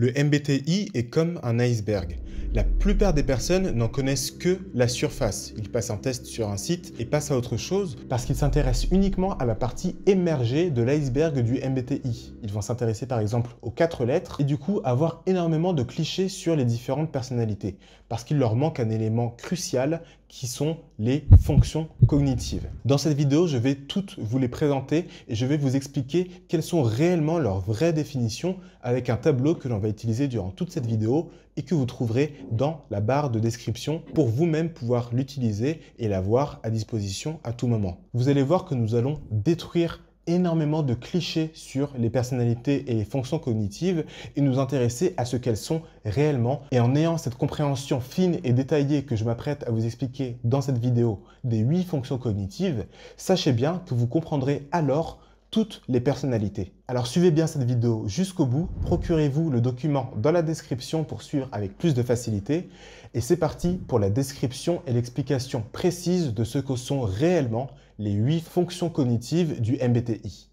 Le MBTI est comme un iceberg. La plupart des personnes n'en connaissent que la surface. Ils passent un test sur un site et passent à autre chose parce qu'ils s'intéressent uniquement à la partie émergée de l'iceberg du MBTI. Ils vont s'intéresser par exemple aux quatre lettres et du coup avoir énormément de clichés sur les différentes personnalités parce qu'il leur manque un élément crucial qui sont les fonctions cognitives. Dans cette vidéo, je vais toutes vous les présenter et je vais vous expliquer quelles sont réellement leurs vraies définitions avec un tableau que l'on va utiliser durant toute cette vidéo et que vous trouverez dans la barre de description pour vous-même pouvoir l'utiliser et l'avoir à disposition à tout moment. Vous allez voir que nous allons détruire énormément de clichés sur les personnalités et les fonctions cognitives et nous intéresser à ce qu'elles sont réellement. Et en ayant cette compréhension fine et détaillée que je m'apprête à vous expliquer dans cette vidéo des huit fonctions cognitives, sachez bien que vous comprendrez alors toutes les personnalités. Alors suivez bien cette vidéo jusqu'au bout, procurez-vous le document dans la description pour suivre avec plus de facilité, et c'est parti pour la description et l'explication précise de ce que sont réellement les huit fonctions cognitives du MBTI.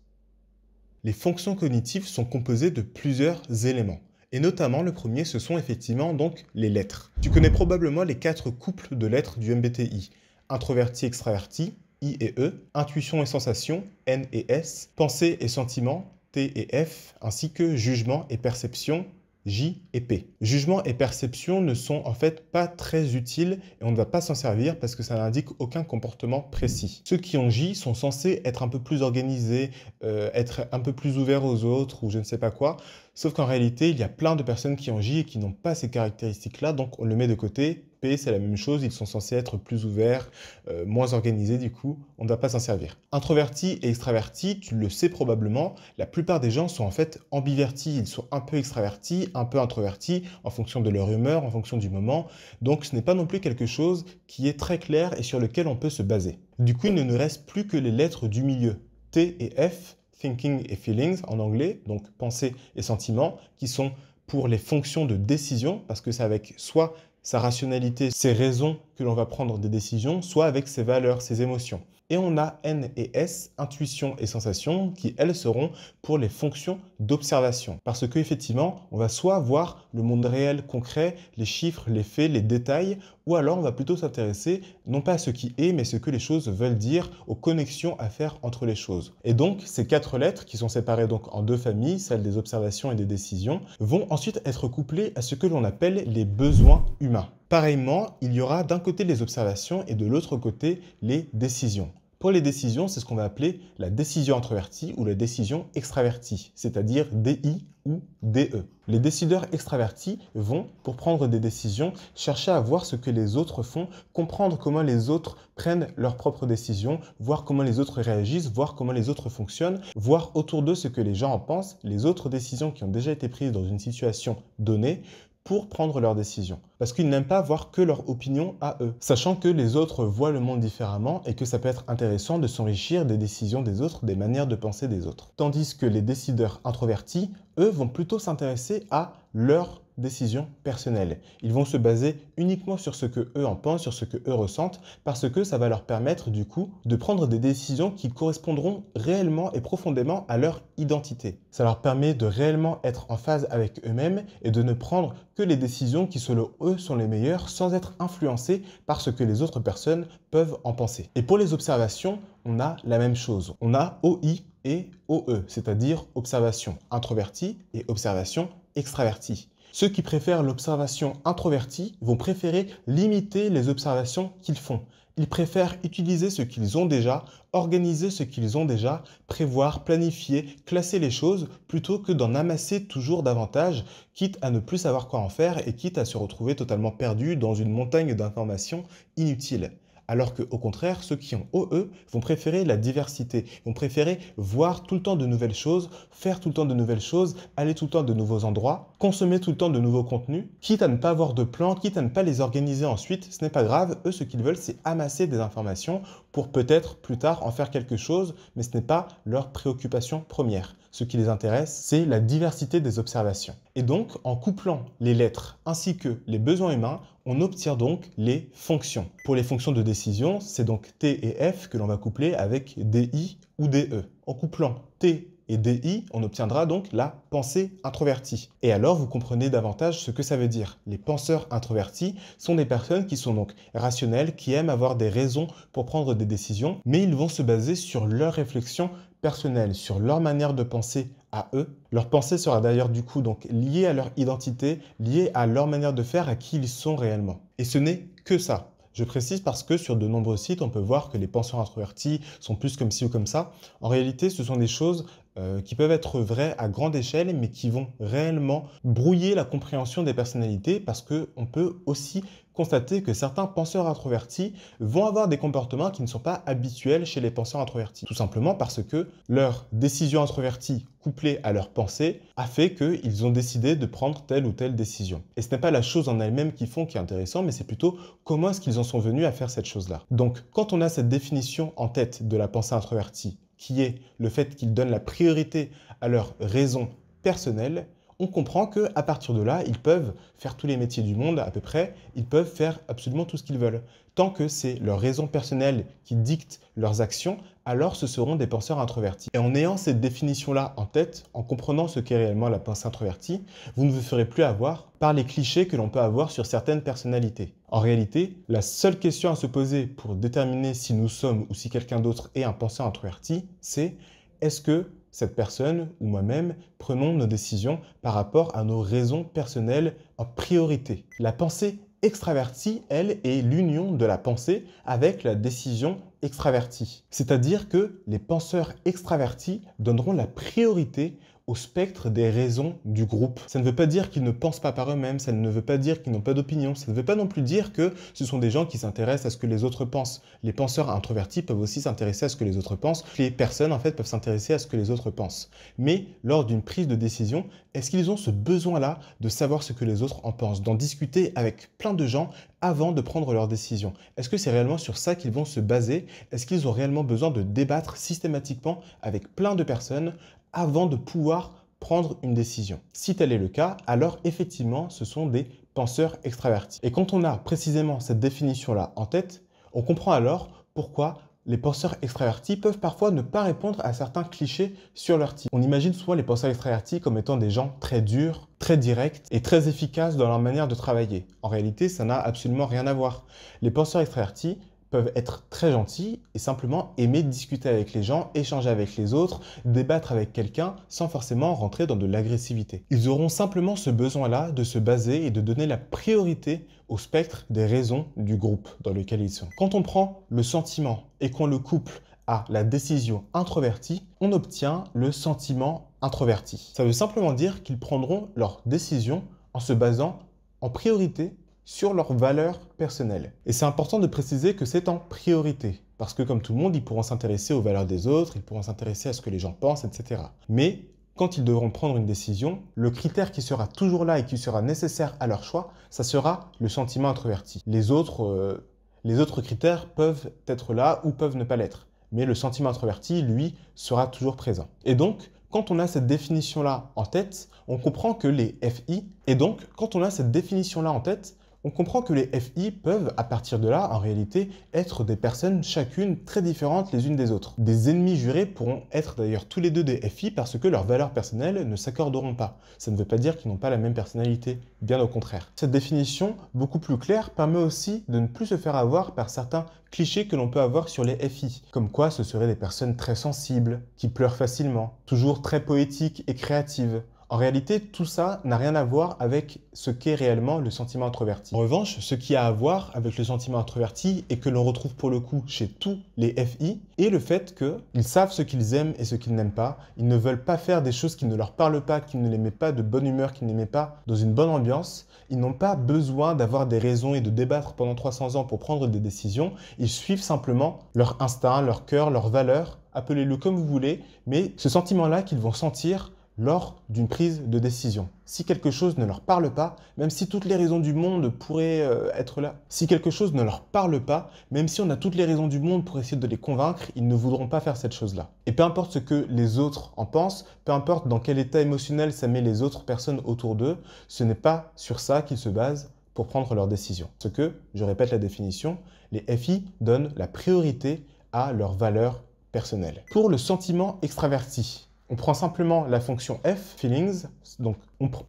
Les fonctions cognitives sont composées de plusieurs éléments, et notamment le premier ce sont effectivement donc les lettres. Tu connais probablement les quatre couples de lettres du MBTI, introverti-extraverti, I et E, intuition et sensation, N et S, pensée et sentiment, T et F, ainsi que jugement et perception, J et P. Jugement et perception ne sont en fait pas très utiles et on ne va pas s'en servir parce que ça n'indique aucun comportement précis. Ceux qui ont J sont censés être un peu plus organisés, euh, être un peu plus ouverts aux autres ou je ne sais pas quoi, Sauf qu'en réalité, il y a plein de personnes qui ont J et qui n'ont pas ces caractéristiques-là, donc on le met de côté. P, c'est la même chose, ils sont censés être plus ouverts, euh, moins organisés, du coup, on ne va pas s'en servir. Introverti et extraverti, tu le sais probablement, la plupart des gens sont en fait ambivertis, ils sont un peu extravertis, un peu introvertis, en fonction de leur humeur, en fonction du moment, donc ce n'est pas non plus quelque chose qui est très clair et sur lequel on peut se baser. Du coup, il ne nous reste plus que les lettres du milieu, T et F, thinking et feelings en anglais, donc pensée et sentiments, qui sont pour les fonctions de décision, parce que c'est avec soit sa rationalité, ses raisons que l'on va prendre des décisions, soit avec ses valeurs, ses émotions. Et on a N et S, intuition et sensation, qui elles seront pour les fonctions d'observation. Parce qu'effectivement, on va soit voir le monde réel, concret, les chiffres, les faits, les détails, ou alors on va plutôt s'intéresser non pas à ce qui est, mais ce que les choses veulent dire, aux connexions à faire entre les choses. Et donc, ces quatre lettres, qui sont séparées donc en deux familles, celles des observations et des décisions, vont ensuite être couplées à ce que l'on appelle les besoins humains. Pareillement, il y aura d'un côté les observations et de l'autre côté les décisions. Pour les décisions, c'est ce qu'on va appeler la décision introvertie ou la décision extravertie, c'est-à-dire DI ou DE. Les décideurs extravertis vont, pour prendre des décisions, chercher à voir ce que les autres font, comprendre comment les autres prennent leurs propres décisions, voir comment les autres réagissent, voir comment les autres fonctionnent, voir autour d'eux ce que les gens en pensent, les autres décisions qui ont déjà été prises dans une situation donnée, pour prendre leurs décisions. Parce qu'ils n'aiment pas voir que leur opinion à eux, sachant que les autres voient le monde différemment et que ça peut être intéressant de s'enrichir des décisions des autres, des manières de penser des autres. Tandis que les décideurs introvertis, eux, vont plutôt s'intéresser à leurs décisions personnelles. Ils vont se baser uniquement sur ce que eux en pensent, sur ce que eux ressentent, parce que ça va leur permettre du coup de prendre des décisions qui correspondront réellement et profondément à leur identité. Ça leur permet de réellement être en phase avec eux-mêmes et de ne prendre que les décisions qui selon eux sont les meilleures sans être influencés par ce que les autres personnes peuvent en penser. Et pour les observations, on a la même chose. On a OI et OE, c'est-à-dire observation introvertie et observation extravertis. Ceux qui préfèrent l'observation introvertie vont préférer limiter les observations qu'ils font. Ils préfèrent utiliser ce qu'ils ont déjà, organiser ce qu'ils ont déjà, prévoir, planifier, classer les choses plutôt que d'en amasser toujours davantage, quitte à ne plus savoir quoi en faire et quitte à se retrouver totalement perdu dans une montagne d'informations inutiles alors qu'au contraire, ceux qui ont OE vont préférer la diversité, vont préférer voir tout le temps de nouvelles choses, faire tout le temps de nouvelles choses, aller tout le temps de nouveaux endroits, consommer tout le temps de nouveaux contenus, quitte à ne pas avoir de plan, quitte à ne pas les organiser ensuite, ce n'est pas grave, eux ce qu'ils veulent c'est amasser des informations pour peut-être plus tard en faire quelque chose, mais ce n'est pas leur préoccupation première. Ce qui les intéresse, c'est la diversité des observations. Et donc, en couplant les lettres ainsi que les besoins humains, on obtient donc les fonctions. Pour les fonctions de décision, c'est donc t et f que l'on va coupler avec di ou de. En couplant t et DI, on obtiendra donc la pensée introvertie. Et alors, vous comprenez davantage ce que ça veut dire. Les penseurs introvertis sont des personnes qui sont donc rationnelles, qui aiment avoir des raisons pour prendre des décisions, mais ils vont se baser sur leur réflexion personnelle, sur leur manière de penser eux. Leur pensée sera d'ailleurs du coup donc liée à leur identité, liée à leur manière de faire, à qui ils sont réellement. Et ce n'est que ça. Je précise parce que sur de nombreux sites, on peut voir que les penseurs introvertis sont plus comme ci ou comme ça. En réalité, ce sont des choses euh, qui peuvent être vrais à grande échelle, mais qui vont réellement brouiller la compréhension des personnalités parce qu'on peut aussi constater que certains penseurs introvertis vont avoir des comportements qui ne sont pas habituels chez les penseurs introvertis. Tout simplement parce que leur décision introvertie couplée à leur pensée a fait qu'ils ont décidé de prendre telle ou telle décision. Et ce n'est pas la chose en elle-même qui font qui est intéressant, mais c'est plutôt comment est-ce qu'ils en sont venus à faire cette chose-là. Donc quand on a cette définition en tête de la pensée introvertie qui est le fait qu'ils donnent la priorité à leurs raisons personnelles, on comprend que à partir de là, ils peuvent faire tous les métiers du monde à peu près, ils peuvent faire absolument tout ce qu'ils veulent. Tant que c'est leurs raison personnelle qui dicte leurs actions, alors ce seront des penseurs introvertis. Et en ayant cette définition-là en tête, en comprenant ce qu'est réellement la pensée introvertie, vous ne vous ferez plus avoir par les clichés que l'on peut avoir sur certaines personnalités. En réalité, la seule question à se poser pour déterminer si nous sommes ou si quelqu'un d'autre est un penseur introverti, c'est est-ce que cette personne ou moi-même prenons nos décisions par rapport à nos raisons personnelles en priorité. La pensée extravertie, elle, est l'union de la pensée avec la décision extravertie. C'est-à-dire que les penseurs extravertis donneront la priorité au spectre des raisons du groupe. Ça ne veut pas dire qu'ils ne pensent pas par eux-mêmes, ça ne veut pas dire qu'ils n'ont pas d'opinion, ça ne veut pas non plus dire que ce sont des gens qui s'intéressent à ce que les autres pensent. Les penseurs introvertis peuvent aussi s'intéresser à ce que les autres pensent, les personnes en fait peuvent s'intéresser à ce que les autres pensent. Mais lors d'une prise de décision, est-ce qu'ils ont ce besoin-là de savoir ce que les autres en pensent, d'en discuter avec plein de gens avant de prendre leur décision Est-ce que c'est réellement sur ça qu'ils vont se baser Est-ce qu'ils ont réellement besoin de débattre systématiquement avec plein de personnes avant de pouvoir prendre une décision. Si tel est le cas, alors effectivement, ce sont des penseurs extravertis. Et quand on a précisément cette définition-là en tête, on comprend alors pourquoi les penseurs extravertis peuvent parfois ne pas répondre à certains clichés sur leur type. On imagine souvent les penseurs extravertis comme étant des gens très durs, très directs et très efficaces dans leur manière de travailler. En réalité, ça n'a absolument rien à voir. Les penseurs extravertis peuvent être très gentils et simplement aimer discuter avec les gens, échanger avec les autres, débattre avec quelqu'un sans forcément rentrer dans de l'agressivité. Ils auront simplement ce besoin-là de se baser et de donner la priorité au spectre des raisons du groupe dans lequel ils sont. Quand on prend le sentiment et qu'on le couple à la décision introvertie, on obtient le sentiment introverti. Ça veut simplement dire qu'ils prendront leur décision en se basant en priorité sur leurs valeurs personnelles. Et c'est important de préciser que c'est en priorité, parce que comme tout le monde, ils pourront s'intéresser aux valeurs des autres, ils pourront s'intéresser à ce que les gens pensent, etc. Mais quand ils devront prendre une décision, le critère qui sera toujours là et qui sera nécessaire à leur choix, ça sera le sentiment introverti. Les autres, euh, les autres critères peuvent être là ou peuvent ne pas l'être. Mais le sentiment introverti, lui, sera toujours présent. Et donc, quand on a cette définition-là en tête, on comprend que les FI, et donc, quand on a cette définition-là en tête, on comprend que les FI peuvent, à partir de là, en réalité, être des personnes chacune très différentes les unes des autres. Des ennemis jurés pourront être d'ailleurs tous les deux des FI parce que leurs valeurs personnelles ne s'accorderont pas. Ça ne veut pas dire qu'ils n'ont pas la même personnalité, bien au contraire. Cette définition, beaucoup plus claire, permet aussi de ne plus se faire avoir par certains clichés que l'on peut avoir sur les FI, comme quoi ce seraient des personnes très sensibles, qui pleurent facilement, toujours très poétiques et créatives, en réalité, tout ça n'a rien à voir avec ce qu'est réellement le sentiment introverti. En revanche, ce qui a à voir avec le sentiment introverti et que l'on retrouve pour le coup chez tous les FI est le fait qu'ils savent ce qu'ils aiment et ce qu'ils n'aiment pas. Ils ne veulent pas faire des choses qui ne leur parlent pas, qui ne les mettent pas de bonne humeur, qui ne les mettent pas dans une bonne ambiance. Ils n'ont pas besoin d'avoir des raisons et de débattre pendant 300 ans pour prendre des décisions. Ils suivent simplement leur instinct, leur cœur, leurs valeurs appelez-le comme vous voulez, mais ce sentiment-là qu'ils vont sentir lors d'une prise de décision. Si quelque chose ne leur parle pas, même si toutes les raisons du monde pourraient euh, être là. Si quelque chose ne leur parle pas, même si on a toutes les raisons du monde pour essayer de les convaincre, ils ne voudront pas faire cette chose-là. Et peu importe ce que les autres en pensent, peu importe dans quel état émotionnel ça met les autres personnes autour d'eux, ce n'est pas sur ça qu'ils se basent pour prendre leurs décisions. Ce que, je répète la définition, les FI donnent la priorité à leurs valeurs personnelles. Pour le sentiment extraverti, on prend simplement la fonction f, feelings, donc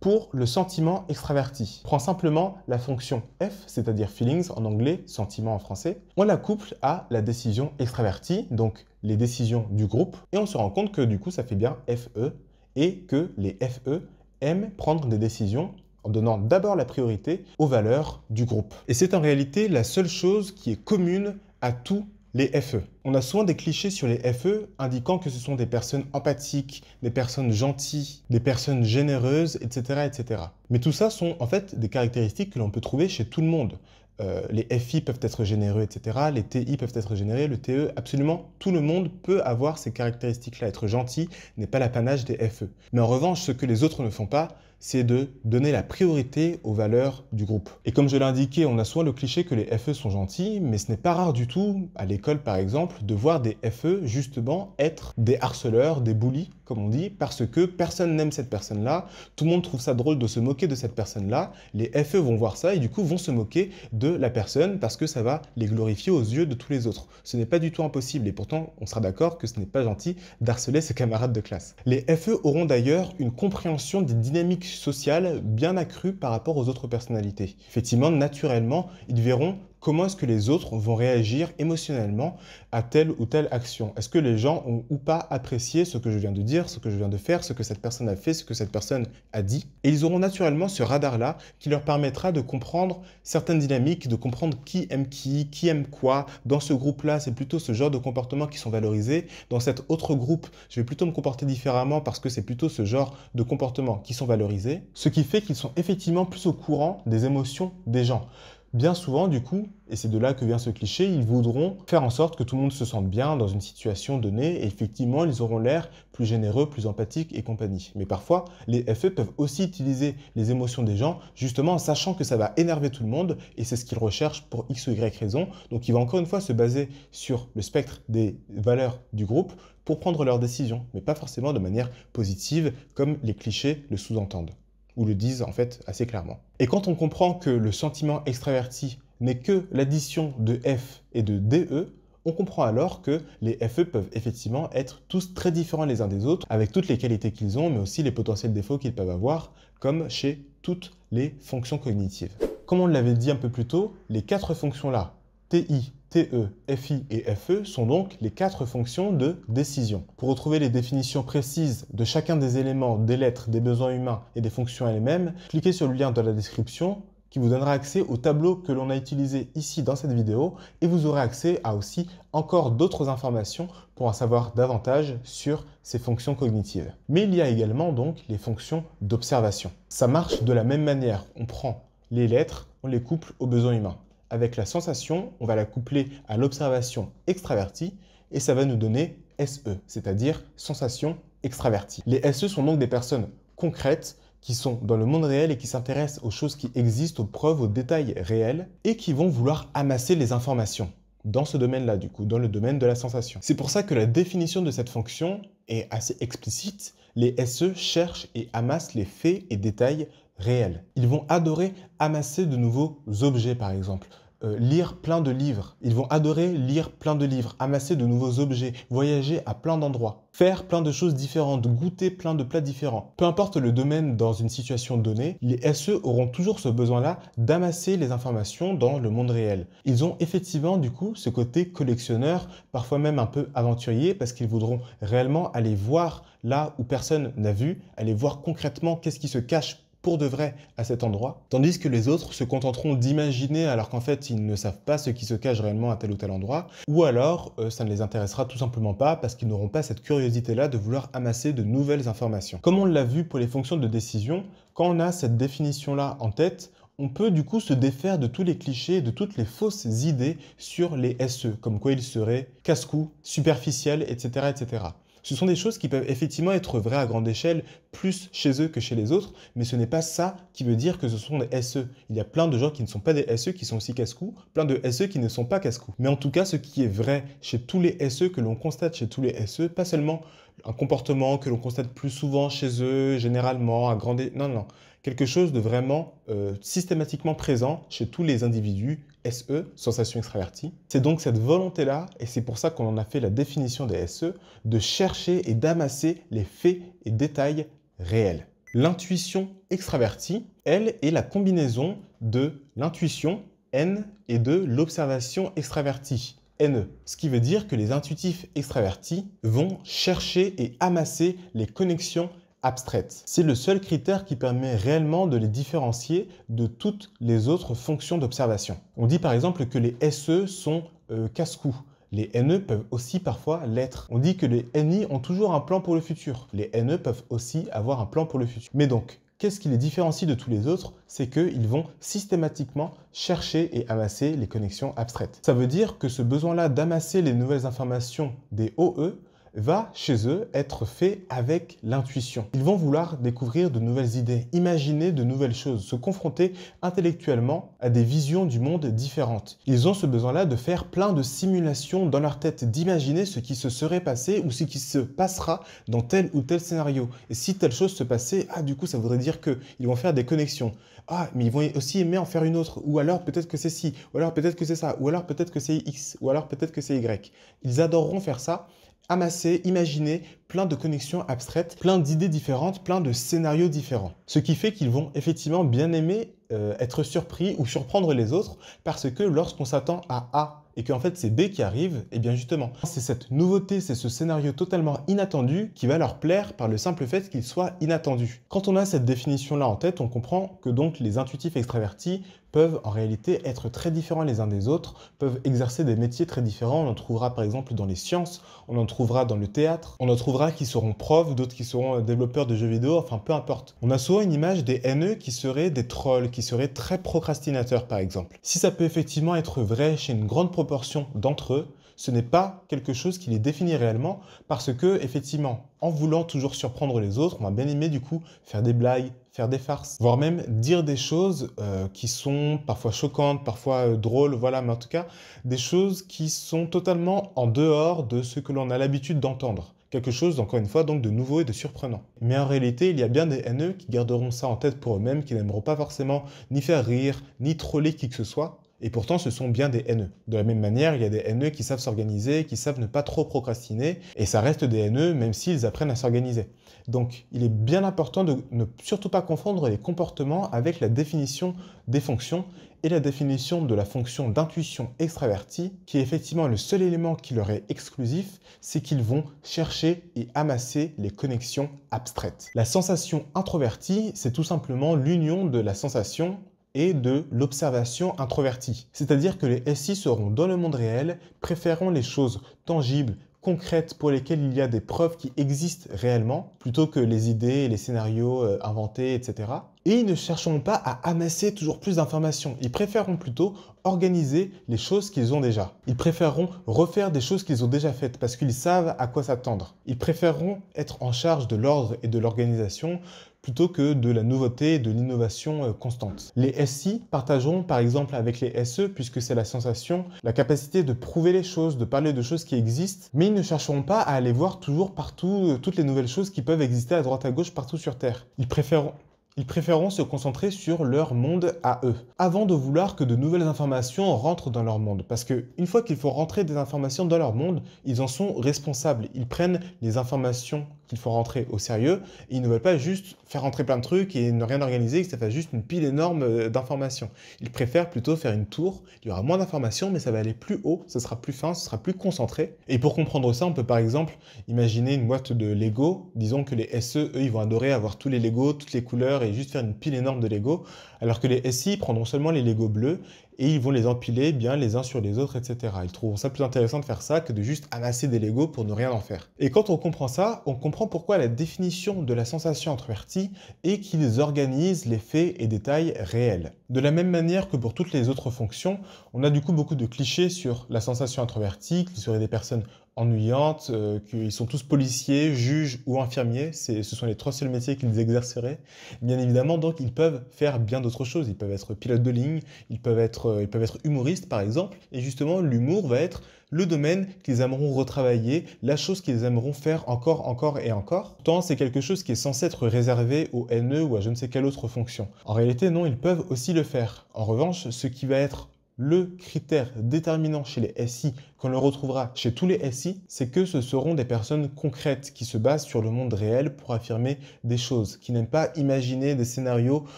pour le sentiment extraverti. On prend simplement la fonction f, c'est-à-dire feelings en anglais, sentiment en français. On la couple à la décision extravertie, donc les décisions du groupe, et on se rend compte que du coup ça fait bien FE, et que les FE aiment prendre des décisions en donnant d'abord la priorité aux valeurs du groupe. Et c'est en réalité la seule chose qui est commune à tous les FE. On a souvent des clichés sur les FE indiquant que ce sont des personnes empathiques, des personnes gentilles, des personnes généreuses, etc. etc. Mais tout ça sont en fait des caractéristiques que l'on peut trouver chez tout le monde. Euh, les FI peuvent être généreux, etc. Les TI peuvent être générés, le TE, absolument tout le monde peut avoir ces caractéristiques-là. Être gentil n'est pas l'apanage des FE. Mais en revanche, ce que les autres ne font pas, c'est de donner la priorité aux valeurs du groupe. Et comme je l'ai indiqué, on a souvent le cliché que les FE sont gentils, mais ce n'est pas rare du tout, à l'école par exemple, de voir des FE justement être des harceleurs, des bullies, comme on dit, parce que personne n'aime cette personne-là, tout le monde trouve ça drôle de se moquer de cette personne-là, les FE vont voir ça et du coup vont se moquer de la personne parce que ça va les glorifier aux yeux de tous les autres. Ce n'est pas du tout impossible et pourtant on sera d'accord que ce n'est pas gentil d'harceler ses camarades de classe. Les FE auront d'ailleurs une compréhension des dynamiques sociales bien accrue par rapport aux autres personnalités. Effectivement, naturellement, ils verront comment est-ce que les autres vont réagir émotionnellement à telle ou telle action Est-ce que les gens ont ou pas apprécié ce que je viens de dire, ce que je viens de faire, ce que cette personne a fait, ce que cette personne a dit Et ils auront naturellement ce radar-là qui leur permettra de comprendre certaines dynamiques, de comprendre qui aime qui, qui aime quoi. Dans ce groupe-là, c'est plutôt ce genre de comportements qui sont valorisés. Dans cet autre groupe, je vais plutôt me comporter différemment parce que c'est plutôt ce genre de comportements qui sont valorisés. Ce qui fait qu'ils sont effectivement plus au courant des émotions des gens bien souvent, du coup, et c'est de là que vient ce cliché, ils voudront faire en sorte que tout le monde se sente bien dans une situation donnée, et effectivement, ils auront l'air plus généreux, plus empathiques et compagnie. Mais parfois, les FE peuvent aussi utiliser les émotions des gens, justement en sachant que ça va énerver tout le monde, et c'est ce qu'ils recherchent pour X ou Y raison. Donc, ils vont encore une fois se baser sur le spectre des valeurs du groupe pour prendre leurs décisions, mais pas forcément de manière positive, comme les clichés le sous-entendent ou le disent en fait assez clairement. Et quand on comprend que le sentiment extraverti n'est que l'addition de F et de DE, on comprend alors que les FE peuvent effectivement être tous très différents les uns des autres, avec toutes les qualités qu'ils ont, mais aussi les potentiels défauts qu'ils peuvent avoir, comme chez toutes les fonctions cognitives. Comme on l'avait dit un peu plus tôt, les quatre fonctions là, TI, TE, FI et FE sont donc les quatre fonctions de décision. Pour retrouver les définitions précises de chacun des éléments, des lettres, des besoins humains et des fonctions elles-mêmes, cliquez sur le lien dans la description qui vous donnera accès au tableau que l'on a utilisé ici dans cette vidéo et vous aurez accès à aussi encore d'autres informations pour en savoir davantage sur ces fonctions cognitives. Mais il y a également donc les fonctions d'observation. Ça marche de la même manière, on prend les lettres, on les couple aux besoins humains avec la sensation, on va la coupler à l'observation extravertie et ça va nous donner SE, c'est-à-dire sensation extravertie. Les SE sont donc des personnes concrètes qui sont dans le monde réel et qui s'intéressent aux choses qui existent, aux preuves, aux détails réels et qui vont vouloir amasser les informations dans ce domaine-là, du coup, dans le domaine de la sensation. C'est pour ça que la définition de cette fonction est assez explicite. Les SE cherchent et amassent les faits et détails réel. Ils vont adorer amasser de nouveaux objets, par exemple. Euh, lire plein de livres. Ils vont adorer lire plein de livres, amasser de nouveaux objets, voyager à plein d'endroits, faire plein de choses différentes, goûter plein de plats différents. Peu importe le domaine dans une situation donnée, les SE auront toujours ce besoin-là d'amasser les informations dans le monde réel. Ils ont effectivement du coup ce côté collectionneur, parfois même un peu aventurier, parce qu'ils voudront réellement aller voir là où personne n'a vu, aller voir concrètement qu'est-ce qui se cache pour de vrai à cet endroit, tandis que les autres se contenteront d'imaginer alors qu'en fait ils ne savent pas ce qui se cache réellement à tel ou tel endroit, ou alors euh, ça ne les intéressera tout simplement pas parce qu'ils n'auront pas cette curiosité-là de vouloir amasser de nouvelles informations. Comme on l'a vu pour les fonctions de décision, quand on a cette définition-là en tête, on peut du coup se défaire de tous les clichés, de toutes les fausses idées sur les SE, comme quoi ils seraient casse-cou, superficiels, etc., etc. Ce sont des choses qui peuvent effectivement être vraies à grande échelle, plus chez eux que chez les autres, mais ce n'est pas ça qui veut dire que ce sont des SE. Il y a plein de gens qui ne sont pas des SE qui sont aussi casse-cou, plein de SE qui ne sont pas casse-cou. Mais en tout cas, ce qui est vrai chez tous les SE que l'on constate chez tous les SE, pas seulement un comportement que l'on constate plus souvent chez eux, généralement, à grande... Non, non, quelque chose de vraiment euh, systématiquement présent chez tous les individus SE, sensation extravertie. C'est donc cette volonté-là, et c'est pour ça qu'on en a fait la définition des SE, de chercher et d'amasser les faits et détails réels. L'intuition extravertie, elle, est la combinaison de l'intuition N et de l'observation extravertie NE. Ce qui veut dire que les intuitifs extravertis vont chercher et amasser les connexions abstraites. C'est le seul critère qui permet réellement de les différencier de toutes les autres fonctions d'observation. On dit par exemple que les SE sont euh, casse-cou. Les NE peuvent aussi parfois l'être. On dit que les NI ont toujours un plan pour le futur. Les NE peuvent aussi avoir un plan pour le futur. Mais donc, qu'est-ce qui les différencie de tous les autres C'est qu'ils vont systématiquement chercher et amasser les connexions abstraites. Ça veut dire que ce besoin-là d'amasser les nouvelles informations des OE va chez eux être fait avec l'intuition. Ils vont vouloir découvrir de nouvelles idées, imaginer de nouvelles choses, se confronter intellectuellement à des visions du monde différentes. Ils ont ce besoin-là de faire plein de simulations dans leur tête, d'imaginer ce qui se serait passé ou ce qui se passera dans tel ou tel scénario. Et si telle chose se passait, ah du coup ça voudrait dire que ils vont faire des connexions. Ah mais ils vont aussi aimer en faire une autre. Ou alors peut-être que c'est ci, ou alors peut-être que c'est ça, ou alors peut-être que c'est X, ou alors peut-être que c'est Y. Ils adoreront faire ça amasser, imaginer plein de connexions abstraites, plein d'idées différentes, plein de scénarios différents. Ce qui fait qu'ils vont effectivement bien aimer euh, être surpris ou surprendre les autres parce que lorsqu'on s'attend à A et qu'en fait c'est B qui arrive, et eh bien justement, c'est cette nouveauté, c'est ce scénario totalement inattendu qui va leur plaire par le simple fait qu'il soit inattendu. Quand on a cette définition-là en tête, on comprend que donc les intuitifs extravertis peuvent en réalité être très différents les uns des autres, peuvent exercer des métiers très différents. On en trouvera par exemple dans les sciences, on en trouvera dans le théâtre, on en trouvera qui seront profs, d'autres qui seront euh, développeurs de jeux vidéo, enfin peu importe. On a souvent une image des haineux qui seraient des trolls, qui seraient très procrastinateurs par exemple. Si ça peut effectivement être vrai chez une grande proportion d'entre eux, ce n'est pas quelque chose qui les définit réellement parce que effectivement en voulant toujours surprendre les autres on va bien aimer du coup faire des blagues faire des farces, voire même dire des choses euh, qui sont parfois choquantes, parfois euh, drôles, voilà, mais en tout cas, des choses qui sont totalement en dehors de ce que l'on a l'habitude d'entendre. Quelque chose, encore une fois, donc de nouveau et de surprenant. Mais en réalité, il y a bien des haineux qui garderont ça en tête pour eux-mêmes, qui n'aimeront pas forcément ni faire rire, ni troller qui que ce soit, et pourtant, ce sont bien des NE. De la même manière, il y a des NE qui savent s'organiser, qui savent ne pas trop procrastiner, et ça reste des NE même s'ils apprennent à s'organiser. Donc, il est bien important de ne surtout pas confondre les comportements avec la définition des fonctions et la définition de la fonction d'intuition extravertie, qui est effectivement le seul élément qui leur est exclusif, c'est qu'ils vont chercher et amasser les connexions abstraites. La sensation introvertie, c'est tout simplement l'union de la sensation et de l'observation introvertie. C'est-à-dire que les SI seront dans le monde réel, préférant les choses tangibles, concrètes pour lesquelles il y a des preuves qui existent réellement, plutôt que les idées et les scénarios euh, inventés, etc et ils ne chercheront pas à amasser toujours plus d'informations. Ils préféreront plutôt organiser les choses qu'ils ont déjà. Ils préféreront refaire des choses qu'ils ont déjà faites parce qu'ils savent à quoi s'attendre. Ils préféreront être en charge de l'ordre et de l'organisation plutôt que de la nouveauté et de l'innovation euh, constante. Les SI partageront par exemple avec les SE, puisque c'est la sensation, la capacité de prouver les choses, de parler de choses qui existent, mais ils ne chercheront pas à aller voir toujours partout euh, toutes les nouvelles choses qui peuvent exister à droite à gauche partout sur Terre. Ils préféreront ils préféreront se concentrer sur leur monde à eux, avant de vouloir que de nouvelles informations rentrent dans leur monde. Parce que une fois qu'il faut rentrer des informations dans leur monde, ils en sont responsables. Ils prennent les informations qu'il faut rentrer au sérieux et ils ne veulent pas juste faire rentrer plein de trucs et ne rien organiser que ça fasse juste une pile énorme euh, d'informations. Ils préfèrent plutôt faire une tour, il y aura moins d'informations mais ça va aller plus haut, ça sera plus fin, ça sera plus concentré. Et pour comprendre ça, on peut par exemple imaginer une boîte de Lego, disons que les SE, eux, ils vont adorer avoir tous les Lego, toutes les couleurs et juste faire une pile énorme de Lego, alors que les SI prendront seulement les Lego bleus et ils vont les empiler bien les uns sur les autres, etc. Ils trouveront ça plus intéressant de faire ça que de juste amasser des Lego pour ne rien en faire. Et quand on comprend ça, on comprend pourquoi la définition de la sensation introvertie est qu'ils organisent les faits et détails réels. De la même manière que pour toutes les autres fonctions, on a du coup beaucoup de clichés sur la sensation introvertie, qui seraient des personnes ennuyantes, euh, qu'ils sont tous policiers, juges ou infirmiers. Ce sont les trois seuls métiers qu'ils exerceraient. Bien évidemment, donc, ils peuvent faire bien d'autres choses. Ils peuvent être pilotes de ligne, ils peuvent être, euh, ils peuvent être humoristes, par exemple. Et justement, l'humour va être le domaine qu'ils aimeront retravailler, la chose qu'ils aimeront faire encore, encore et encore. Pourtant, c'est quelque chose qui est censé être réservé aux NE ou à je ne sais quelle autre fonction. En réalité, non, ils peuvent aussi le faire. En revanche, ce qui va être le critère déterminant chez les SI qu'on le retrouvera chez tous les SI, c'est que ce seront des personnes concrètes qui se basent sur le monde réel pour affirmer des choses, qui n'aiment pas imaginer des scénarios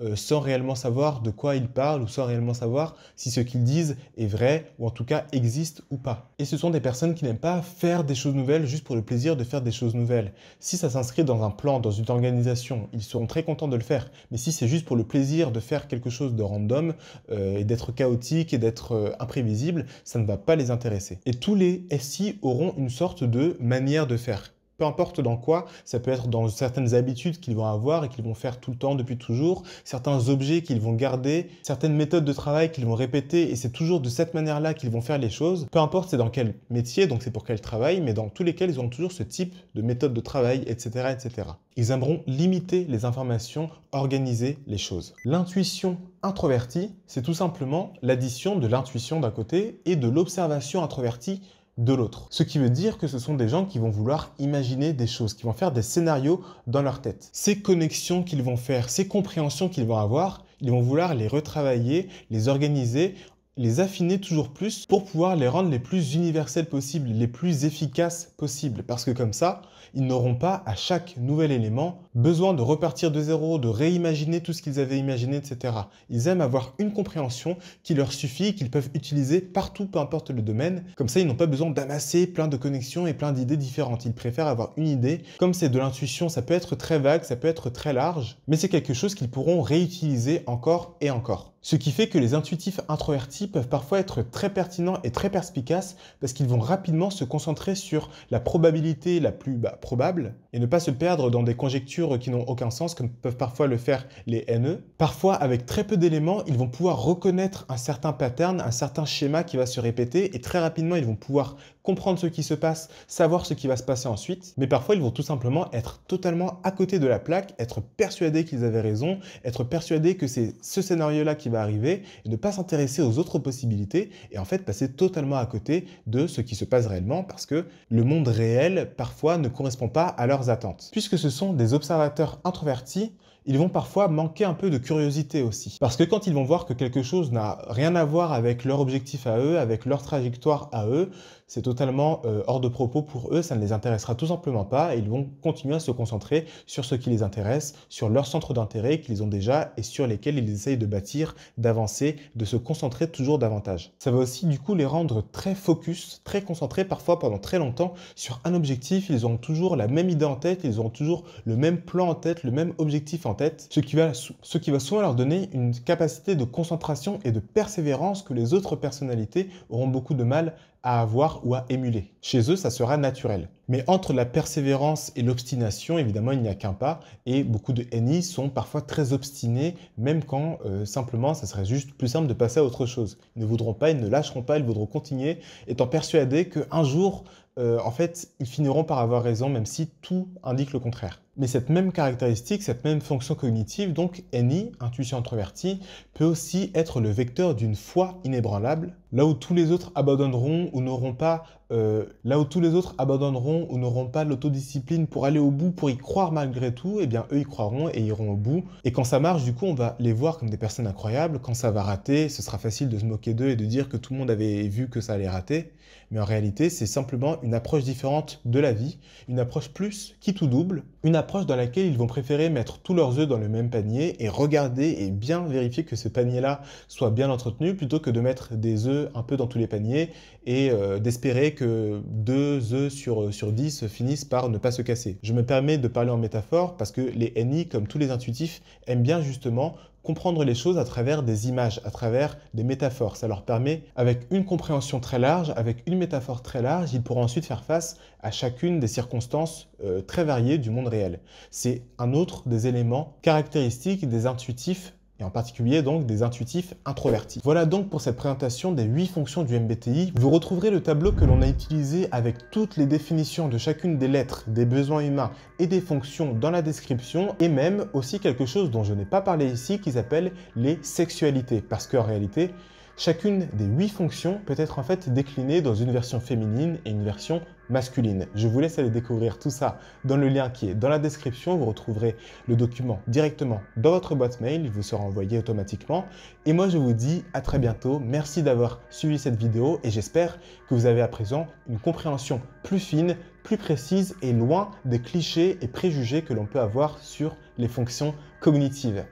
euh, sans réellement savoir de quoi ils parlent ou sans réellement savoir si ce qu'ils disent est vrai ou en tout cas existe ou pas. Et ce sont des personnes qui n'aiment pas faire des choses nouvelles juste pour le plaisir de faire des choses nouvelles. Si ça s'inscrit dans un plan, dans une organisation, ils seront très contents de le faire. Mais si c'est juste pour le plaisir de faire quelque chose de random euh, et d'être chaotique et d'être euh, imprévisible, ça ne va pas les intéresser. Et tous les SI auront une sorte de manière de faire peu importe dans quoi, ça peut être dans certaines habitudes qu'ils vont avoir et qu'ils vont faire tout le temps depuis toujours, certains objets qu'ils vont garder, certaines méthodes de travail qu'ils vont répéter et c'est toujours de cette manière-là qu'ils vont faire les choses. Peu importe c'est dans quel métier, donc c'est pour quel travail, mais dans tous lesquels ils ont toujours ce type de méthode de travail, etc. etc. Ils aimeront limiter les informations, organiser les choses. L'intuition introvertie, c'est tout simplement l'addition de l'intuition d'un côté et de l'observation introvertie de l'autre. Ce qui veut dire que ce sont des gens qui vont vouloir imaginer des choses, qui vont faire des scénarios dans leur tête. Ces connexions qu'ils vont faire, ces compréhensions qu'ils vont avoir, ils vont vouloir les retravailler, les organiser les affiner toujours plus pour pouvoir les rendre les plus universels possibles, les plus efficaces possibles. Parce que comme ça, ils n'auront pas à chaque nouvel élément besoin de repartir de zéro, de réimaginer tout ce qu'ils avaient imaginé, etc. Ils aiment avoir une compréhension qui leur suffit, qu'ils peuvent utiliser partout, peu importe le domaine. Comme ça, ils n'ont pas besoin d'amasser plein de connexions et plein d'idées différentes. Ils préfèrent avoir une idée. Comme c'est de l'intuition, ça peut être très vague, ça peut être très large, mais c'est quelque chose qu'ils pourront réutiliser encore et encore. Ce qui fait que les intuitifs introvertis peuvent parfois être très pertinents et très perspicaces parce qu'ils vont rapidement se concentrer sur la probabilité la plus bah, probable ne pas se perdre dans des conjectures qui n'ont aucun sens, comme peuvent parfois le faire les NE. Parfois, avec très peu d'éléments, ils vont pouvoir reconnaître un certain pattern, un certain schéma qui va se répéter, et très rapidement, ils vont pouvoir comprendre ce qui se passe, savoir ce qui va se passer ensuite. Mais parfois, ils vont tout simplement être totalement à côté de la plaque, être persuadés qu'ils avaient raison, être persuadés que c'est ce scénario-là qui va arriver, et ne pas s'intéresser aux autres possibilités, et en fait passer totalement à côté de ce qui se passe réellement, parce que le monde réel, parfois, ne correspond pas à leurs Puisque ce sont des observateurs introvertis, ils vont parfois manquer un peu de curiosité aussi. Parce que quand ils vont voir que quelque chose n'a rien à voir avec leur objectif à eux, avec leur trajectoire à eux, c'est totalement euh, hors de propos pour eux, ça ne les intéressera tout simplement pas et ils vont continuer à se concentrer sur ce qui les intéresse, sur leur centre d'intérêt qu'ils ont déjà et sur lesquels ils essayent de bâtir, d'avancer, de se concentrer toujours davantage. Ça va aussi du coup les rendre très focus, très concentrés parfois pendant très longtemps sur un objectif, ils ont toujours la même idée en tête, ils ont toujours le même plan en tête, le même objectif en tête, ce qui va, ce qui va souvent leur donner une capacité de concentration et de persévérance que les autres personnalités auront beaucoup de mal à avoir ou à émuler. Chez eux, ça sera naturel. Mais entre la persévérance et l'obstination, évidemment, il n'y a qu'un pas, et beaucoup de NI sont parfois très obstinés, même quand euh, simplement, ça serait juste plus simple de passer à autre chose. Ils ne voudront pas, ils ne lâcheront pas, ils voudront continuer, étant persuadés qu'un jour, euh, en fait, ils finiront par avoir raison, même si tout indique le contraire. Mais cette même caractéristique, cette même fonction cognitive, donc NI, intuition introvertie, peut aussi être le vecteur d'une foi inébranlable, là où tous les autres abandonneront ou n'auront pas, euh, là où tous les autres abandonneront ou n'auront pas l'autodiscipline pour aller au bout, pour y croire malgré tout, eh bien eux y croiront et iront au bout. Et quand ça marche, du coup, on va les voir comme des personnes incroyables. Quand ça va rater, ce sera facile de se moquer d'eux et de dire que tout le monde avait vu que ça allait rater. Mais en réalité, c'est simplement une approche différente de la vie, une approche plus qui tout double, une dans laquelle ils vont préférer mettre tous leurs œufs dans le même panier et regarder et bien vérifier que ce panier-là soit bien entretenu plutôt que de mettre des œufs un peu dans tous les paniers et euh, d'espérer que deux œufs sur, euh, sur 10 finissent par ne pas se casser. Je me permets de parler en métaphore parce que les NI, comme tous les intuitifs, aiment bien justement comprendre les choses à travers des images, à travers des métaphores. Ça leur permet, avec une compréhension très large, avec une métaphore très large, ils pourront ensuite faire face à chacune des circonstances euh, très variées du monde réel. C'est un autre des éléments caractéristiques des intuitifs et en particulier donc des intuitifs introvertis. Voilà donc pour cette présentation des 8 fonctions du MBTI. Vous retrouverez le tableau que l'on a utilisé avec toutes les définitions de chacune des lettres, des besoins humains et des fonctions dans la description et même aussi quelque chose dont je n'ai pas parlé ici qui s'appelle les sexualités parce qu'en réalité, chacune des 8 fonctions peut être en fait déclinée dans une version féminine et une version masculine. Je vous laisse aller découvrir tout ça dans le lien qui est dans la description. Vous retrouverez le document directement dans votre boîte mail. Il vous sera envoyé automatiquement. Et moi, je vous dis à très bientôt. Merci d'avoir suivi cette vidéo et j'espère que vous avez à présent une compréhension plus fine, plus précise et loin des clichés et préjugés que l'on peut avoir sur les fonctions cognitives.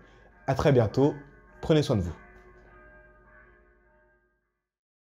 À très bientôt. Prenez soin de vous.